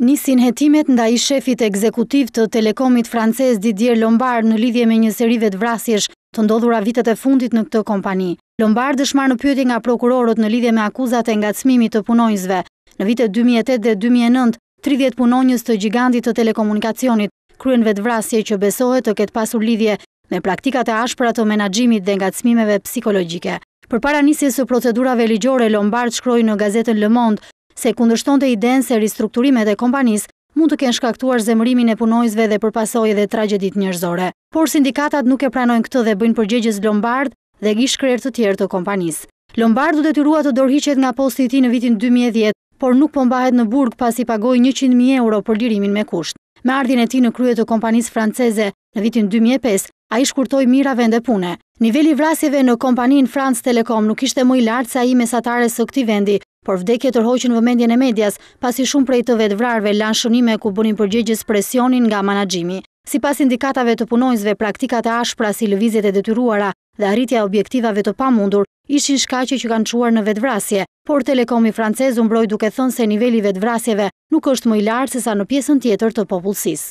Nisin hetimet nda i shefit ekzekutiv të telekomit frances Didier Lombard në lidhje me një serive të vrasjesh të ndodhura vitet e fundit në këtë kompani. Lombard dëshmar në pyetje nga prokurorët në lidhje me akuzat e ngacmimit të punojnësve. Në vitet 2008 dhe 2009, 30 punojnës të gjigandit të telekomunikacionit kryen vetë vrasje që besohet të ketë pasur lidhje me praktikat e ashpra të menagjimit dhe ngacmimeve psikologike. Për para nisjes së procedurave ligjore, Lombard shkroj në gazetën Le Monde se kundërshton të idenë se ristrukturimet e kompanis mund të kenë shkaktuar zemërimin e punojzve dhe përpasoj edhe tragedit njërzore. Por sindikatat nuk e pranojnë këtë dhe bëjnë përgjegjës Lombard dhe gjish krerë të tjerë të kompanis. Lombard u detyrua të dorhiqet nga posti ti në vitin 2010, por nuk pombahet në burg pas i pagoj 100.000 euro për lirimin me kusht. Me ardhin e ti në kryet të kompanis franceze në vitin 2005, a i shkurtoj mira vende pune. Nivelli vrasjeve në kompaninë France Telekom nuk ishte mëj lartë sa i mesatare së këti vendi, por vdekje tërhoqën vëmendjen e medjas, pasi shumë prej të vetë vrarve lanë shënime ku bunin përgjegjës presionin nga managjimi. Si pas indikatave të punojnësve, praktikat e ashpra si lëvizjet e detyruara dhe arritja objektivave të pamundur, ishin shkaqe që kanë quar në vetëvrasje, por telekomi francezu mbroj duke thënë se nivelli vetëvrasjeve nuk është më i lartë se sa në pjesën tjetër të popullsis.